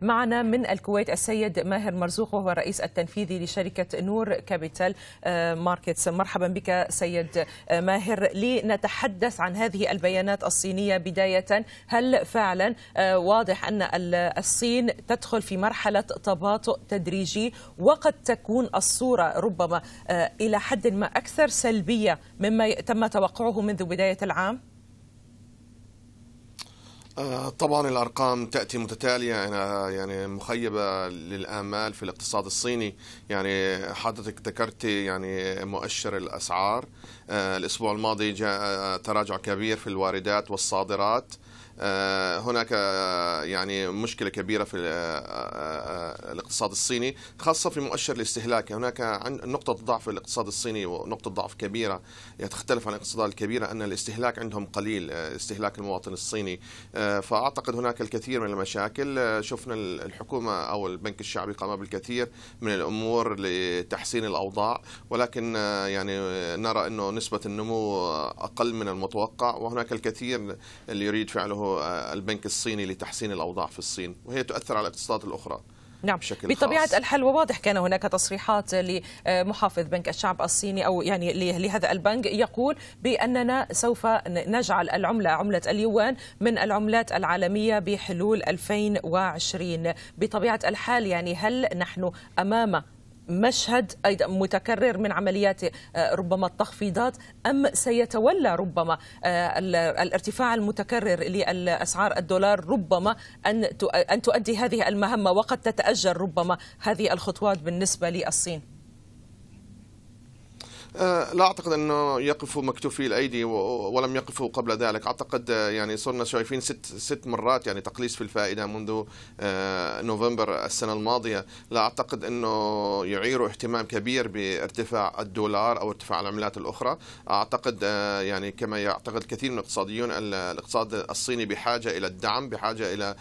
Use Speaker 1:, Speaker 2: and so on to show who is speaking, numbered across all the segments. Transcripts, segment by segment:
Speaker 1: معنا من الكويت السيد ماهر مرزوق وهو الرئيس التنفيذي لشركة نور كابيتال آه، ماركتس مرحبا بك سيد آه، ماهر لنتحدث عن هذه البيانات الصينية بداية هل فعلا آه، واضح أن الصين تدخل في مرحلة تباطؤ تدريجي وقد تكون الصورة ربما إلى حد ما أكثر سلبية مما تم توقعه منذ بداية العام؟
Speaker 2: آه، طبعا الارقام تاتي متتاليه أنا يعني مخيبه للامال في الاقتصاد الصيني يعني حضرتك ذكرت يعني مؤشر الاسعار آه، الاسبوع الماضي جاء آه، تراجع كبير في الواردات والصادرات آه، هناك آه، يعني مشكله كبيره في آه، الاقتصاد الصيني خاصه في مؤشر الاستهلاك هناك نقطه ضعف الاقتصاد الصيني ونقطه ضعف كبيره يعني تختلف عن الاقتصاد الكبيره ان الاستهلاك عندهم قليل استهلاك المواطن الصيني فاعتقد هناك الكثير من المشاكل شفنا الحكومه او البنك الشعبي قام بالكثير من الامور لتحسين الاوضاع ولكن يعني نرى انه نسبه النمو اقل من المتوقع وهناك الكثير اللي يريد فعله آه، البنك الصيني لتحسين الأوضاع في الصين وهي تؤثر على الاقتصادات الأخرى نعم بشكل بطبيعه خاص. الحل
Speaker 1: وواضح كان هناك تصريحات لمحافظ بنك الشعب الصيني او يعني لهذا البنك يقول باننا سوف نجعل العمله عمله اليوان من العملات العالميه بحلول 2020 بطبيعه الحال يعني هل نحن امام مشهد أيضا متكرر من عمليات آه، ربما التخفيضات أم سيتولى ربما آه، الارتفاع المتكرر لأسعار الدولار ربما أن تؤدي هذه المهمة وقد تتأجل ربما هذه الخطوات بالنسبة للصين
Speaker 2: آه، لا اعتقد انه يقفوا مكتوفي الايدي ولم يقفوا قبل ذلك، اعتقد آه، يعني صرنا شايفين ست ست مرات يعني تقليص في الفائده منذ آه، نوفمبر السنه الماضيه، لا اعتقد انه يعيروا اهتمام كبير بارتفاع الدولار او ارتفاع العملات الاخرى، اعتقد يعني كما يعتقد كثير من الاقتصاديون الاقتصاد الصيني بحاجه الى الدعم، بحاجه الى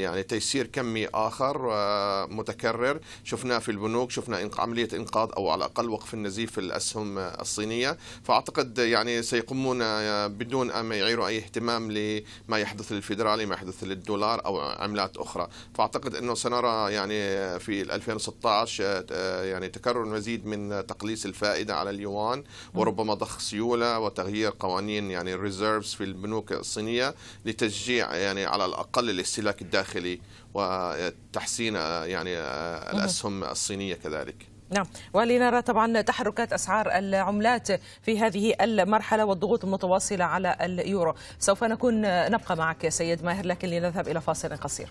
Speaker 2: يعني تيسير كمي اخر متكرر، شفناه في البنوك، شفنا عمليه انقاذ او على الاقل وقف النزيف الاسهم الصينيه فاعتقد يعني سيقومون آه، بدون ان يعيروا اي اهتمام لما يحدث للفيدرالي ما يحدث للدولار او عملات اخرى فاعتقد انه سنرى يعني في 2016 آه، يعني تكرر مزيد من تقليص الفائده على اليوان وربما ضخ سيوله وتغيير قوانين يعني الريزيرفز في البنوك الصينيه لتشجيع يعني على الاقل الاستهلاك الداخلي وتحسين آه، يعني الاسهم الصينيه كذلك
Speaker 1: نعم ولنرى طبعا تحركات أسعار العملات في هذه المرحلة والضغوط المتواصلة على اليورو سوف نكون نبقى معك سيد ماهر لكن لنذهب إلى فاصل قصير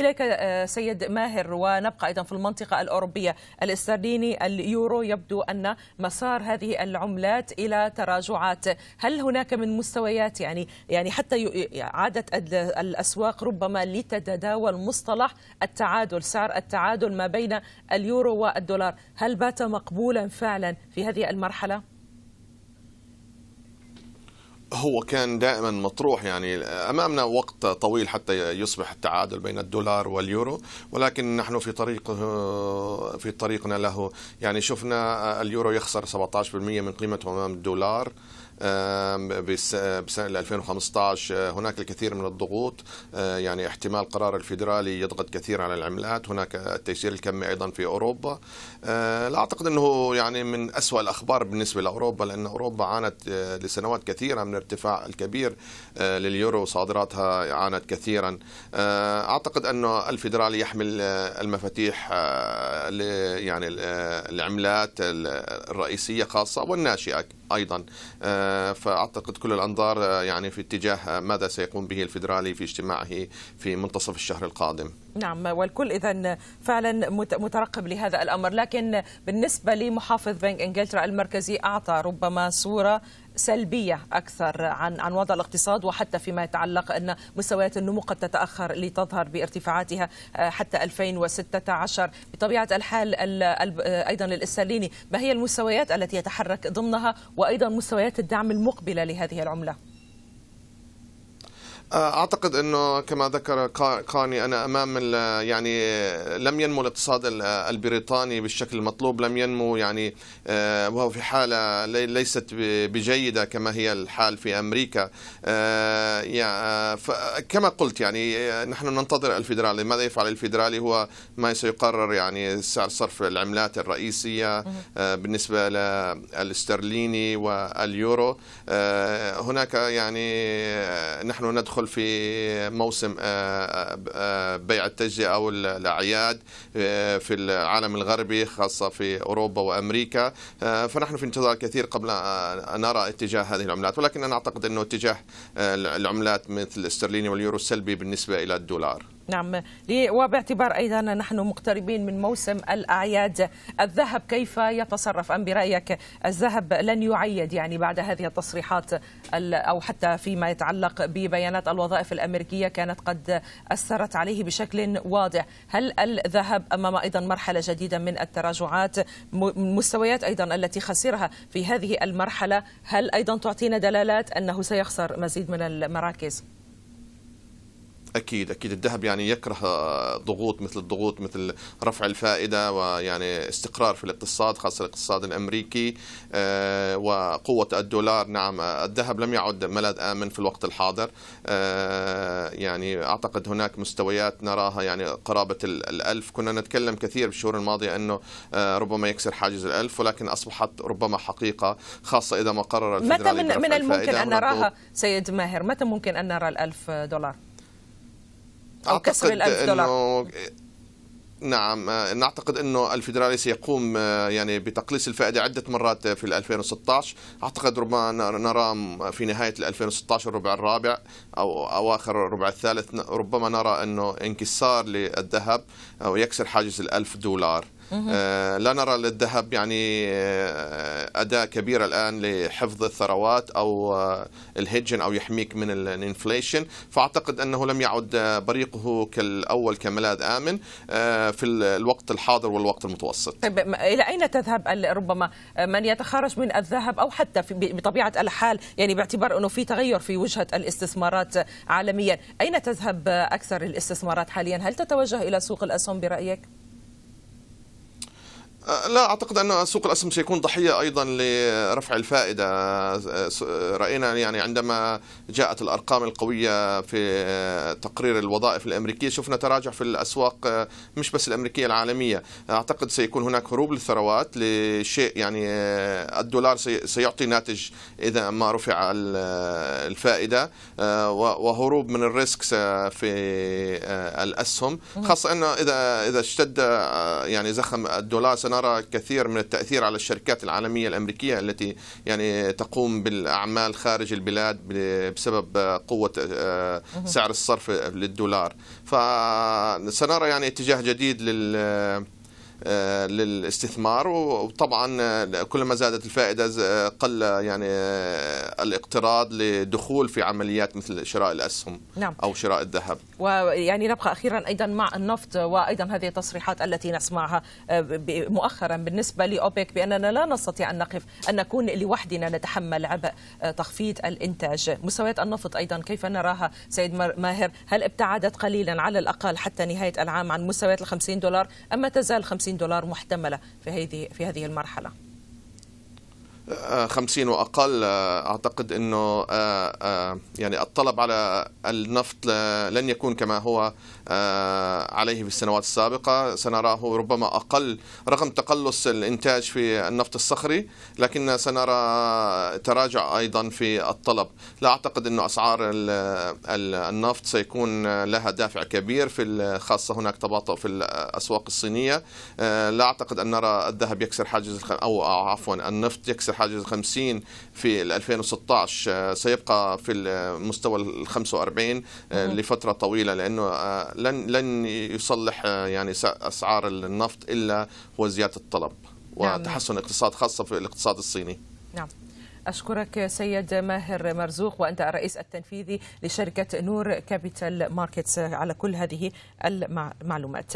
Speaker 1: إليك آه، سيد ماهر ونبقى أيضا في المنطقة الأوروبية الاسترليني اليورو يبدو أن مسار هذه العملات إلى تراجعات هل هناك من مستويات يعني يعني حتى عادت الأسواق ربما لتتداول مصطلح التعادل سعر التعادل ما بين اليورو والدولار هل بات مقبولا فعلا في هذه المرحلة؟
Speaker 2: هو كان دائما مطروح يعني امامنا وقت طويل حتى يصبح التعادل بين الدولار واليورو ولكن نحن في طريق في طريقنا له يعني شفنا اليورو يخسر 17% من قيمته امام الدولار بسنه 2015 آه، هناك الكثير من الضغوط آه، يعني احتمال قرار الفيدرالي يضغط كثير على العملات هناك التيسير الكمي ايضا في اوروبا آه، لا اعتقد انه يعني من اسوا الاخبار بالنسبه لاوروبا لان اوروبا عانت لسنوات كثيره من الارتفاع الكبير لليورو صادراتها عانت كثيرا اعتقد انه الفيدرالي يحمل المفاتيح يعني العملات الرئيسيه خاصه والناشئه ايضا فأعتقد كل الأنظار آه، يعني في اتجاه آه، ماذا سيقوم به الفيدرالي في اجتماعه في منتصف الشهر القادم
Speaker 1: نعم والكل اذا فعلا مترقب لهذا الامر لكن بالنسبه لمحافظ بنك انجلترا المركزي اعطى ربما صوره سلبيه اكثر عن عن وضع الاقتصاد وحتى فيما يتعلق ان مستويات النمو قد تتاخر لتظهر بارتفاعاتها آه، حتى 2016 بطبيعه الحال ايضا للاستاليني ما هي المستويات التي يتحرك ضمنها وايضا مستويات الدعم المقبله لهذه العمله
Speaker 2: آه، اعتقد انه كما ذكر قاني انا امام يعني لم ينمو الاقتصاد البريطاني بالشكل المطلوب لم ينمو يعني آه، وهو في حاله ليست بجيده كما هي الحال في امريكا آه، كما قلت يعني نحن ننتظر الفيدرالي ماذا يفعل الفيدرالي هو ما سيقرر يعني سعر صرف العملات الرئيسيه بالنسبه للاسترليني واليورو هناك يعني نحن ندخل ندخل في موسم آه، آه، آه، بيع التجزئة أو الأعياد في العالم الغربي خاصة في أوروبا وأمريكا فنحن في انتظار كثير قبل أن نرى اتجاه هذه العملات ولكن أنا أعتقد أنه اتجاه العملات مثل الاسترليني واليورو سلبي بالنسبة إلى الدولار
Speaker 1: نعم وباعتبار أيضا نحن مقتربين من موسم الأعياد الذهب كيف يتصرف أم برأيك الذهب لن يعيد يعني بعد هذه التصريحات أو حتى فيما يتعلق ببيانات الوظائف الأمريكية كانت قد أثرت عليه بشكل واضح هل الذهب أمام أيضا مرحلة جديدة من التراجعات المستويات أيضا التي خسرها في هذه المرحلة هل أيضا تعطينا دلالات أنه سيخسر مزيد من المراكز؟
Speaker 2: اكيد اكيد الذهب يعني يكره آه، ضغوط مثل الضغوط مثل رفع الفائده ويعني استقرار في الاقتصاد خاصه الاقتصاد الامريكي آه، وقوه الدولار نعم آه، الذهب لم يعد ملاذ امن في الوقت الحاضر يعني اعتقد هناك مستويات نراها يعني قرابه الألف كنا نتكلم كثير بالشهور الماضيه انه ربما يكسر حاجز الألف ولكن اصبحت ربما حقيقه خاصه اذا ما قرر متى من, من الممكن ان نراها
Speaker 1: سيد ماهر متى ممكن ان نرى الألف دولار؟ أو كسر ال
Speaker 2: دولار نعم آه، نعتقد انه الفيدرالي سيقوم آه، يعني بتقليص الفائده عده مرات في 2016 اعتقد ربما نرى في نهايه 2016 الربع الرابع او اواخر الربع الثالث ربما نرى انه انكسار للذهب او يكسر حاجز ال 1000 دولار آه، لا نرى للذهب يعني آه، أداة كبيرة الآن لحفظ الثروات أو آه، الهجن أو يحميك من الانفليشن فأعتقد أنه لم يعد بريقه كالأول كملاذ آمن في الوقت الحاضر والوقت المتوسط
Speaker 1: طيب إلى أين تذهب ربما من يتخرج من الذهب أو حتى بطبيعة الحال يعني باعتبار أنه في تغير في وجهة الاستثمارات عالميا أين تذهب أكثر الاستثمارات حاليا هل تتوجه إلى سوق الأسهم برأيك؟
Speaker 2: أه، لا اعتقد ان سوق الاسهم سيكون ضحيه ايضا لرفع الفائده أه، راينا يعني عندما جاءت الارقام القويه في أه، تقرير الوظائف الامريكيه شفنا تراجع في الاسواق مش بس الامريكيه العالميه اعتقد سيكون هناك هروب للثروات لشيء يعني الدولار سيعطي ناتج اذا ما رفع الفائده وهروب من الريسك في الاسهم خاصه انه اذا اذا اشتد يعني زخم الدولار سنرى نرى كثير من التأثير على الشركات العالمية الأمريكية التي يعني تقوم بالأعمال خارج البلاد بسبب قوة آه، سعر الصرف للدولار فسنرى يعني اتجاه جديد لل آه، آه، للاستثمار وطبعا آه، كلما زادت الفائده آه، قل يعني الاقتراض لدخول في عمليات مثل شراء الاسهم نعم. او شراء الذهب
Speaker 1: ويعني نبقى اخيرا ايضا مع النفط وايضا هذه التصريحات التي نسمعها مؤخرا بالنسبه لاوبك باننا لا نستطيع ان نقف ان نكون لوحدنا نتحمل عبء تخفيض الانتاج مستويات النفط ايضا كيف نراها سيد ماهر هل ابتعدت قليلا على الاقل حتى نهايه العام عن مستويات ال 50 دولار اما تزال 50 50 دولار محتملة في هذه في هذه المرحلة
Speaker 2: 50 آه، واقل آه، اعتقد انه آه، يعني الطلب على النفط لن يكون كما هو عليه في السنوات السابقه سنراه ربما اقل رغم تقلص الانتاج في النفط الصخري لكن سنرى تراجع ايضا في الطلب لا اعتقد انه اسعار النفط سيكون لها دافع كبير في خاصه هناك تباطؤ في الاسواق الصينيه لا اعتقد ان نرى الذهب يكسر حاجز او عفوا النفط يكسر حاجز 50 في 2016 آه، سيبقى في المستوى ال 45 آه، لفتره طويله لانه آه، لن لن يصلح يعني اسعار النفط الا هو زياده الطلب نعم. وتحسن الاقتصاد خاصه في الاقتصاد الصيني.
Speaker 1: نعم. أشكرك سيد ماهر مرزوق وأنت الرئيس التنفيذي لشركة نور كابيتال ماركتس على كل هذه المعلومات